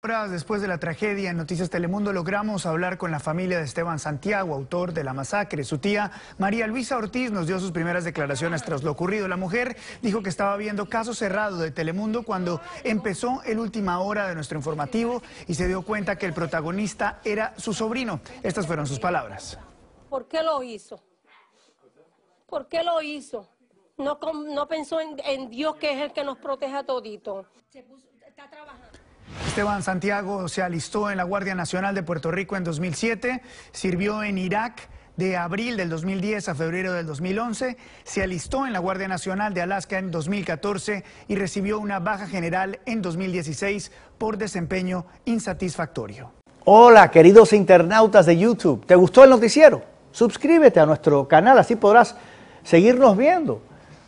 Horas después de la tragedia en Noticias Telemundo logramos hablar con la familia de Esteban Santiago, autor de la masacre. Su tía María Luisa Ortiz nos dio sus primeras declaraciones tras lo ocurrido. La mujer dijo que estaba viendo caso cerrado de Telemundo cuando empezó el última hora de nuestro informativo y se dio cuenta que el protagonista era su sobrino. Estas fueron sus palabras. ¿Por qué lo hizo? ¿Por qué lo hizo? No, pensó en, Dios que es el que nos PROTEJA todito. Está trabajando. Esteban Santiago se alistó en la Guardia Nacional de Puerto Rico en 2007, sirvió en Irak de abril del 2010 a febrero del 2011, se alistó en la Guardia Nacional de Alaska en 2014 y recibió una baja general en 2016 por desempeño insatisfactorio. Hola queridos internautas de YouTube, ¿te gustó el noticiero? Suscríbete a nuestro canal, así podrás seguirnos viendo